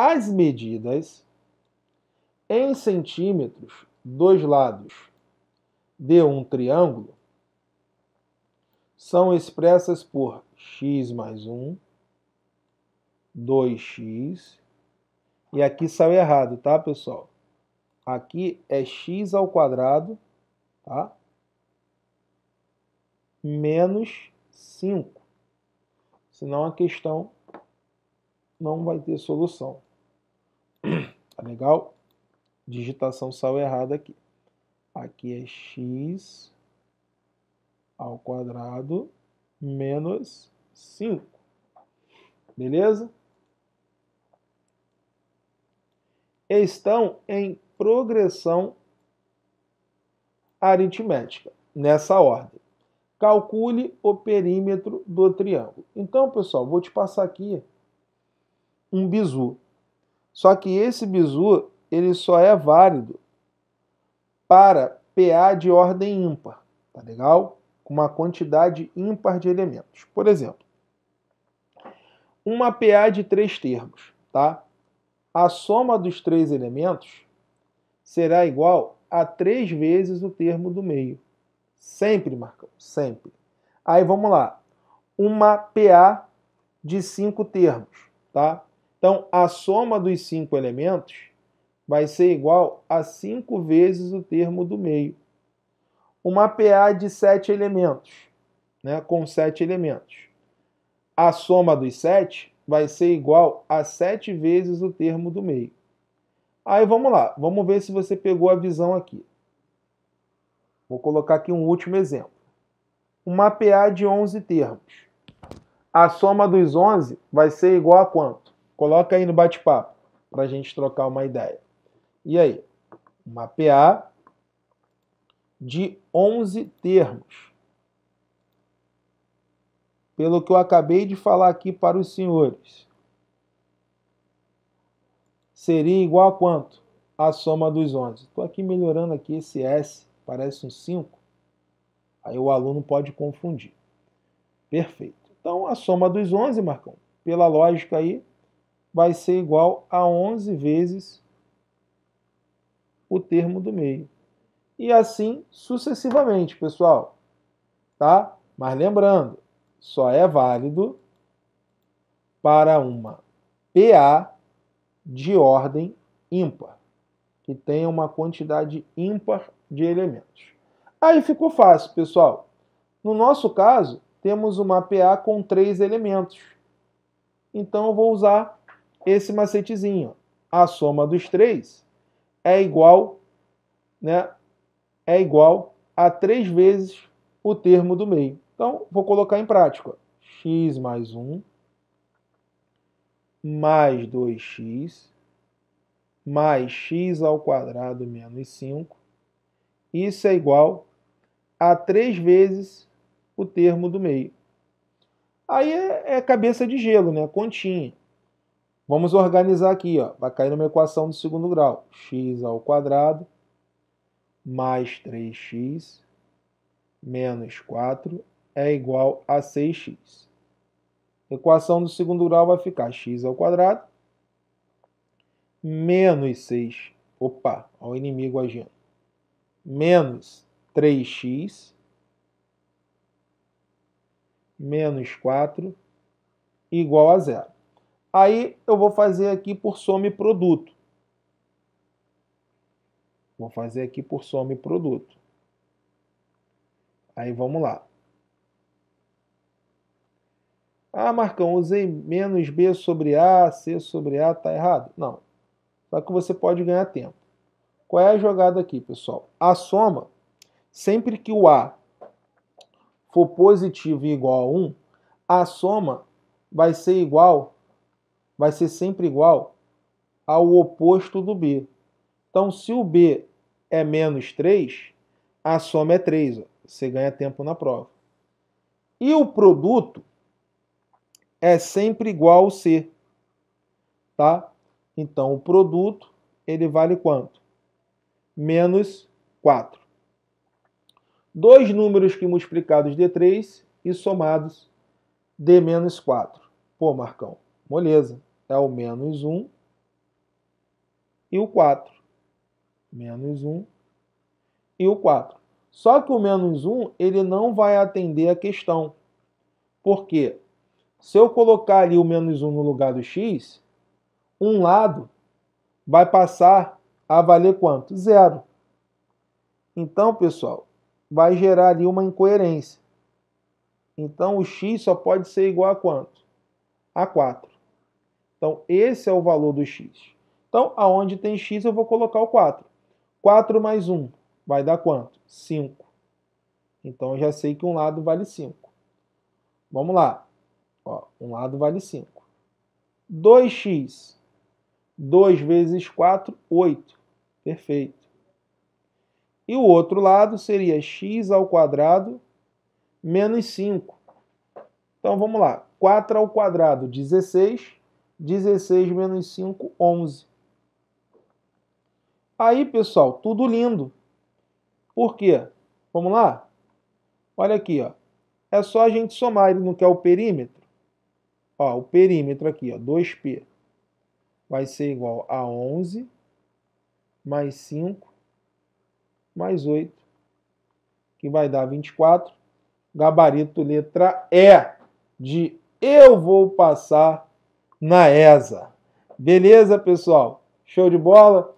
as medidas em centímetros dos lados de um triângulo são expressas por x mais 1, 2x, e aqui saiu errado, tá, pessoal? Aqui é x ao quadrado, tá? Menos 5. Senão a questão não vai ter solução. Tá legal? Digitação saiu errada aqui. Aqui é x ao quadrado menos 5. Beleza? Estão em progressão aritmética, nessa ordem. Calcule o perímetro do triângulo. Então, pessoal, vou te passar aqui um bizu. Só que esse bizu ele só é válido para PA de ordem ímpar, tá legal? Uma quantidade ímpar de elementos. Por exemplo, uma PA de três termos, tá? A soma dos três elementos será igual a três vezes o termo do meio. Sempre, Marcão, sempre. Aí vamos lá. Uma PA de cinco termos, tá? Então, a soma dos cinco elementos vai ser igual a cinco vezes o termo do meio. Uma PA de sete elementos, né, com sete elementos. A soma dos sete vai ser igual a sete vezes o termo do meio. Aí vamos lá, vamos ver se você pegou a visão aqui. Vou colocar aqui um último exemplo. Uma PA de 11 termos. A soma dos 11 vai ser igual a quanto? Coloca aí no bate-papo para a gente trocar uma ideia. E aí? Uma PA de 11 termos. Pelo que eu acabei de falar aqui para os senhores, seria igual a quanto? A soma dos 11. Estou aqui melhorando aqui esse S, parece um 5. Aí o aluno pode confundir. Perfeito. Então, a soma dos 11, Marcão, pela lógica aí, vai ser igual a 11 vezes o termo do meio. E assim sucessivamente, pessoal. Tá? Mas lembrando, só é válido para uma PA de ordem ímpar, que tenha uma quantidade ímpar de elementos. Aí ficou fácil, pessoal. No nosso caso, temos uma PA com três elementos. Então eu vou usar esse macetezinho. A soma dos três é igual, né, é igual a três vezes o termo do meio. Então, vou colocar em prática. x mais 1 mais 2x mais x ao quadrado menos 5. Isso é igual a 3 vezes o termo do meio. Aí é, é cabeça de gelo, né? continha. Vamos organizar aqui, ó. vai cair numa equação do segundo grau. x ao quadrado mais 3x menos 4 é igual a 6x. Equação do segundo grau vai ficar x ao quadrado menos 6. Opa, o inimigo agindo. Menos 3x menos 4 igual a zero. Aí eu vou fazer aqui por some produto. Vou fazer aqui por some produto. Aí vamos lá. Ah, Marcão, usei menos B sobre A, C sobre A, tá errado? Não. Só que você pode ganhar tempo. Qual é a jogada aqui, pessoal? A soma, sempre que o A for positivo e igual a 1, a soma vai ser igual vai ser sempre igual ao oposto do B. Então, se o B é menos 3, a soma é 3. Ó. Você ganha tempo na prova. E o produto é sempre igual ao C. Tá? Então, o produto ele vale quanto? Menos 4. Dois números que multiplicados de 3 e somados de menos 4. Pô, Marcão, moleza é o menos 1 e o 4. Menos 1 e o 4. Só que o menos 1 ele não vai atender a questão. Por quê? Se eu colocar ali o menos 1 no lugar do x, um lado vai passar a valer quanto? Zero. Então, pessoal, vai gerar ali uma incoerência. Então, o x só pode ser igual a quanto? A 4. Então, esse é o valor do x. Então, aonde tem x, eu vou colocar o 4. 4 mais 1 vai dar quanto? 5. Então, eu já sei que um lado vale 5. Vamos lá. Ó, um lado vale 5. 2x. 2 vezes 4, 8. Perfeito. E o outro lado seria x ao quadrado menos 5. Então, vamos lá. 4 ao quadrado, 16 16 menos 5, 11. Aí, pessoal, tudo lindo. Por quê? Vamos lá? Olha aqui, ó. É só a gente somar, ele não quer o perímetro. Ó, o perímetro aqui, ó, 2 p vai ser igual a 11 mais 5 mais 8, que vai dar 24. Gabarito letra E de eu vou passar na ESA. Beleza, pessoal? Show de bola?